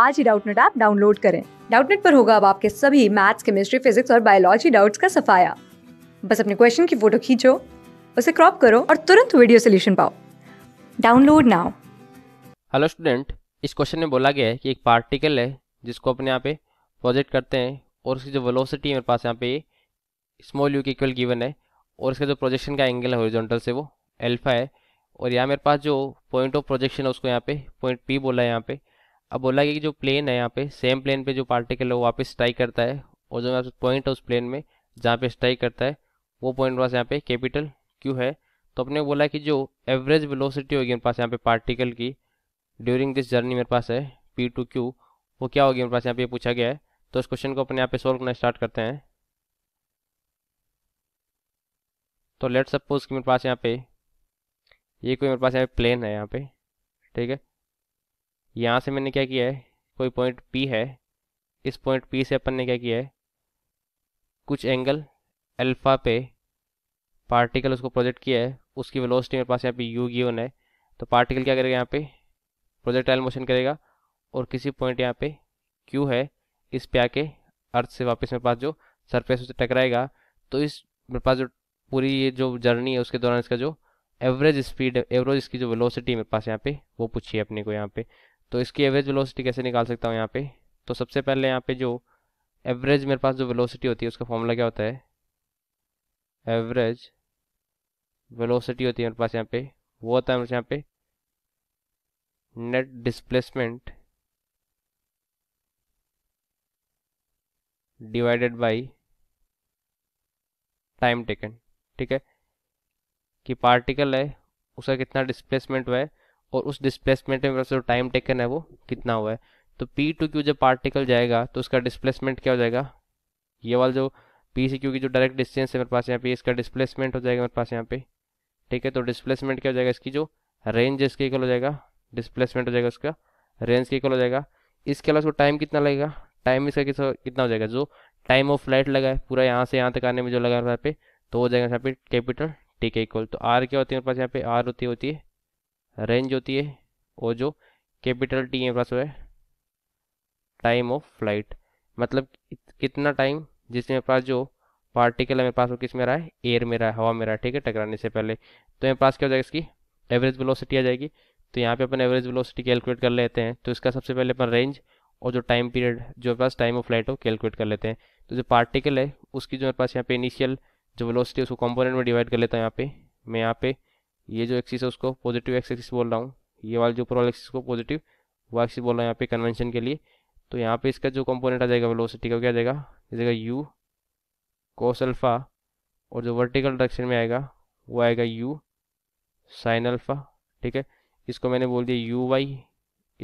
आज ही Doubtnut app download करें डाउटनेट पर होगा अब आपके सभी मैथ्स केमिस्ट्री फिजिक्स और बायोलॉजी डाउट्स का सफाया बस अपने क्वेश्चन की फोटो खींचो उसे क्रॉप करो और तुरंत वीडियो सोल्यूशन पाओ डाउनलोड नाउ हेलो स्टूडेंट इस क्वेश्चन में बोला गया है कि एक पार्टिकल है जिसको अपने यहाँ पे प्रोजेक्ट करते हैं और उसकी जो वेलोसिटी मेरे पास यहाँ पे स्मॉल यू के इक्वल गिवन है और इसका जो प्रोजेक्शन का एंगल है हॉरिजॉन्टल से वो अल्फा है और यहाँ मेरे पास जो पॉइंट ऑफ प्रोजेक्शन है उसको यहाँ पे पॉइंट पी बोला है यहाँ पे अब बोला गया कि जो प्लेन है यहाँ पे सेम प्लेन पे जो पार्टिकल है वो वापस स्ट्राइक करता है और जो पॉइंट है उस प्लेन में जहाँ पे स्ट्राइक करता है वो पॉइंट पास यहाँ पे कैपिटल क्यू है तो अपने बोला कि जो एवरेज वेलोसिटी होगी मेरे पास यहाँ पे पार्टिकल की ड्यूरिंग दिस जर्नी मेरे पास है पी टू क्यू वो क्या होगी मेरे पास यहाँ पे पूछा गया है तो इस क्वेश्चन को अपने यहाँ पे सोल्व करना स्टार्ट करते हैं तो लेट सपोज कि मेरे पास यहाँ पे ये कोई मेरे पास यहाँ पे प्लेन है यहाँ पे ठीक है यहाँ से मैंने क्या किया है कोई पॉइंट पी है इस पॉइंट पी से अपन ने क्या किया है कुछ एंगल अल्फ़ा पे पार्टिकल उसको प्रोजेक्ट किया है उसकी वेलोसिटी मेरे पास यहाँ पे यू गिवन है तो पार्टिकल क्या करेगा यहाँ पे प्रोजेक्टाइल मोशन करेगा और किसी पॉइंट यहाँ पे क्यू है इस पे आके अर्थ से वापस मेरे पास जो सरफेस उससे टकराएगा तो इस मेरे पास जो पूरी ये जो जर्नी है उसके दौरान इसका जो एवरेज स्पीड एवरेज इसकी जो वेलोसिटी मेरे पास यहाँ पे वो पूछिए अपने को यहाँ पे तो इसकी एवरेज वेलोसिटी कैसे निकाल सकता हूँ यहाँ पे तो सबसे पहले यहाँ पे जो एवरेज मेरे पास जो वेलोसिटी होती है उसका फॉर्मूला क्या होता है एवरेज वेलोसिटी होती है मेरे पास यहाँ पे वो होता है मेरे यहाँ पे net displacement divided by time taken ठीक है कि पार्टिकल है उसका कितना डिस्प्लेसमेंट हुआ है और उस डिस्प्लेसमेंट में जो टाइम टेकन है वो कितना हुआ है तो पी टू क्यू जब पार्टिकल जाएगा तो उसका डिस्प्लेसमेंट क्या हो जाएगा ये वाला जो पी से क्यू की जो डायरेक्ट डिस्टेंस है मेरे पास यहाँ पे इसका डिस्प्लेसमेंट हो जाएगा मेरे पास यहाँ पे ठीक है तो डिस्प्लेसमेंट क्या हो जाएगा इसकी जो रेंज इसके इक्वल हो जाएगा डिस्प्लेसमेंट हो जाएगा उसका रेंज के इक्वल हो जाएगा इसके अलावा उसको टाइम कितना लगेगा टाइम इसका कितना हो जाएगा जो टाइम ऑफ फ्लाइट लगा है पूरा यहाँ से यहाँ तक आने में जो लगा है है पे तो हो जाएगा यहाँ पे कैपिटल टी के इक्वल तो आर क्या होती है मेरे पास यहाँ पे आर होती होती है रेंज होती है और जो कैपिटल टी है पास है टाइम ऑफ फ्लाइट मतलब कितना टाइम जिसमें पास जो पार्टिकल है मेरे पास वो किस में रहा है एयर में रहा है हवा में रहा है ठीक है टकराने से पहले तो मेरे पास क्या हो जाएगा इसकी एवरेज वेलोसिटी आ जाएगी तो यहाँ पे अपन एवरेज वेलोसिटी कैलकुलेट कर लेते हैं तो इसका सबसे पहले अपन रेंज और जो टाइम पीरियड जो मेरे पास टाइम ऑफ फ्लाइट हो कैलकुलेट कर लेते हैं तो जो पार्टिकल है उसकी जो मेरे पास यहाँ पे इनिशियल जो वेलोसिटी है उसको कॉम्पोनेंट में डिवाइड कर लेता हूँ यहाँ पे मैं यहाँ पे ये जो एक्सिस है उसको पॉजिटिव एक्स एक्सिस बोल रहा हूँ ये वाला जो प्रोल एक्सिस को पॉजिटिव वो एक्सिस बोल रहा हूँ यहाँ पे कन्वेंशन के लिए तो यहाँ पे इसका जो कंपोनेंट आ जाएगा वेलोसिटी का क्या जाएगा जगह यू कोस अल्फ़ा और जो वर्टिकल डायरेक्शन में आएगा वो आएगा यू साइन अल्फ़ा ठीक है इसको मैंने बोल दिया यू वाई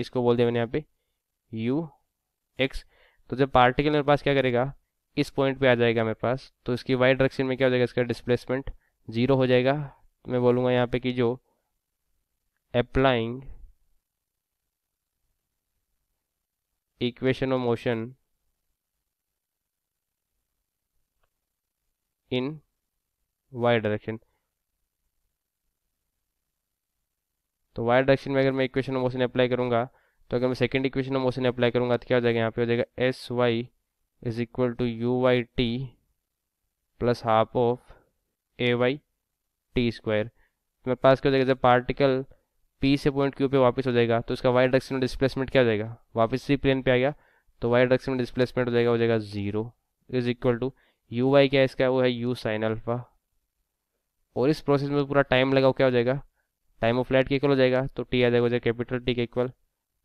इसको बोल दिया मैंने यहाँ पे यू एक्स तो जब पार्टिकल मेरे पास क्या करेगा इस पॉइंट पे आ जाएगा मेरे पास तो इसकी वाई डायरेक्शन में क्या हो जाएगा इसका डिस्प्लेसमेंट जीरो हो जाएगा मैं बोलूँगा यहाँ पे कि जो applying equation of motion in y direction तो वाई डायरेक्शन में अगर मैं इक्वेशन ऑफ मोशन अप्लाई करूंगा तो अगर मैं second equation of motion apply करूंगा तो क्या हो जाएगा यहाँ पे हो जाएगा S y is equal to u y t plus half of a y t square मेरे पास क्या हो जाएगा जब पार्टिकल पी से पॉइंट क्यू पे वापस हो जाएगा तो इसका वाई डायरेक्शन में डिस्प्लेसमेंट क्या हो जाएगा वापस सी प्लेन पे आ गया तो वाई डायरेक्शन में डिस्प्लेसमेंट हो जाएगा हो जाएगा zero is equal to u y क्या है इसका वो है यू साइन अल्फा और इस प्रोसेस में पूरा टाइम लगा क्या हो जाएगा टाइम ऑफ लाइट के इक्वल हो जाएगा तो टी आ जाएगा हो जाएगा कैपिटल टी के इक्वल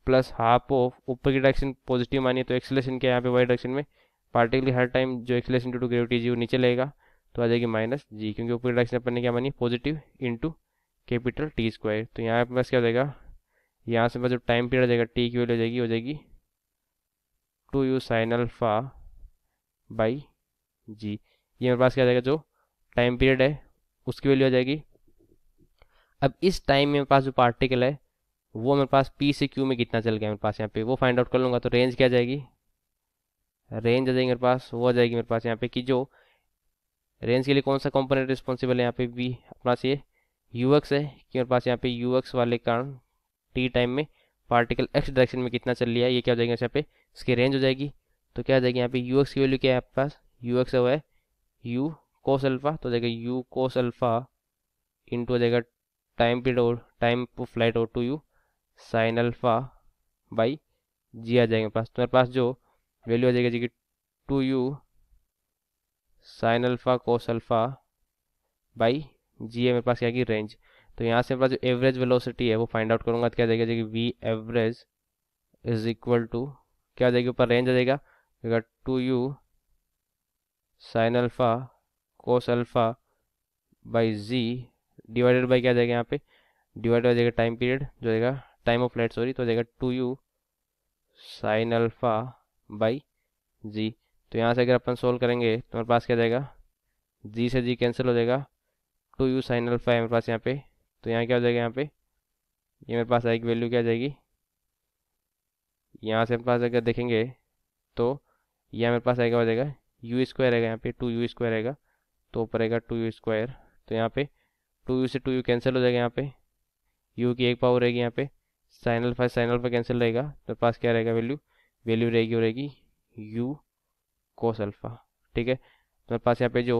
प्लस हाफ ऑफ ऊपर की डायरेक्शन पॉजिटिव मानिए तो एक्सलेशन क्या यहाँ पे वाई डायरेक्शन में पार्टिकली हर टाइम जो acceleration due to gravity g वो नीचे लेगा तो आ जाएगी माइनस जी क्योंकि ऊपर डायरेक्शन अपन ने क्या मानी positive into capital T square तो यहाँ पे बस क्या हो जाएगा यहाँ से बस जब टाइम पीरियड आ जाएगा टी की वैल्यू हो जाएगी हो जाएगी two u sine alpha by g ये मेरे पास क्या जाएगा जो टाइम पीरियड है उसकी वैल्यू आ जाएगी अब इस टाइम में मेरे पास जो पार्टिकल है वो मेरे पास पी से क्यू में कितना चल गया मेरे पास यहाँ पे वो फाइंड आउट कर लूँगा तो रेंज क्या जाएगी रेंज आ जाएगी मेरे पास वो आ जाएगी मेरे पास यहाँ पे कि जो रेंज के लिए कौन सा कंपोनेंट रिस्पॉन्सिबल है यहाँ पे वी अपना से यू एक्स है कि मेरे पास यहाँ पे यू एक्स वाले कारण टी टाइम में पार्टिकल एक्स डायरेक्शन में कितना चल लिया है ये क्या हो जाएगा यहाँ पे इसकी रेंज हो जाएगी तो क्या हो जाएगी यहाँ पे यू एक्स तो की वैल्यू क्या है आपके पास यू एक्स हुआ है यू कोस अल्फ़ा तो जाएगा यू कोस अल्फ़ा इंटू हो जाएगा टाइम पीरियड और टाइम फ्लाइट और two u sine alpha by g आ जाएगा पास तो मेरे पास जो वैल्यू आ जाएगा g two u sine alpha cos alpha by g है मेरे पास क्या की रेंज तो यहाँ से मेरे पास जो एवरेज वेलोसिटी है वो फाइंड आउट करूँगा तो क्या जाएगा जाएगी V average is equal to क्या जाएगी ऊपर रेंज आ जाएगा two u sine alpha cos alpha by g divided by क्या जाएगा यहाँ पे डिवाइड हो जाएगा टाइम पीरियड जो जाएगा टाइम ऑफ लाइट सॉरी तो जाएगा two u sine alpha by g तो यहाँ से अगर अपन सोल्व करेंगे तो हमारे पास क्या जाएगा जी से जी कैंसिल हो जाएगा टू यू साइन अल्फा है मेरे पास यहाँ पे तो यहाँ क्या हो जाएगा यहाँ पे ये मेरे पास आएगी वैल्यू क्या जाएगी यहाँ से मेरे पास अगर देखेंगे तो यह मेरे पास आएगा हो जाएगा यू स्क्वायर आएगा यहाँ पे टू यू स्क्वायर आएगा तो ऊपर आएगा टू यू स्क्वायर तो यहाँ पे टू यू से टू यू कैंसिल हो जाएगा यहाँ पे यू की एक पावर रहेगी यहाँ पे sine alpha sine alpha cancel रहेगा तो पास क्या रहेगा वैल्यू वैल्यू रहेगी हो रहेगी यू कोस अल्फ़ा ठीक है हमारे पास यहाँ पे जो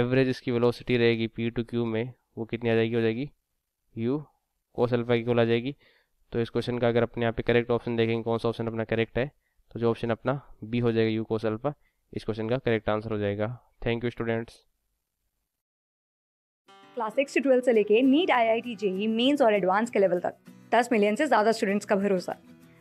एवरेज इसकी वेलोसिटी रहेगी पी टू क्यू में वो कितनी आ जाएगी हो जाएगी यू कोस अल्फ़ा की कुल आ जाएगी तो इस क्वेश्चन का अगर अपने यहाँ पे करेक्ट ऑप्शन देखेंगे कौन सा ऑप्शन अपना करेक्ट है तो जो ऑप्शन अपना बी हो जाएगा यू कोस अल्फ़ा इस क्वेश्चन का करेक्ट आंसर हो जाएगा thank you students class six से ट्वेल्थ से लेके NEET I I T JEE mains और एडवांस के लेवल तक दस मिलियन से ज़्यादा स्टूडेंट्स का भरोसा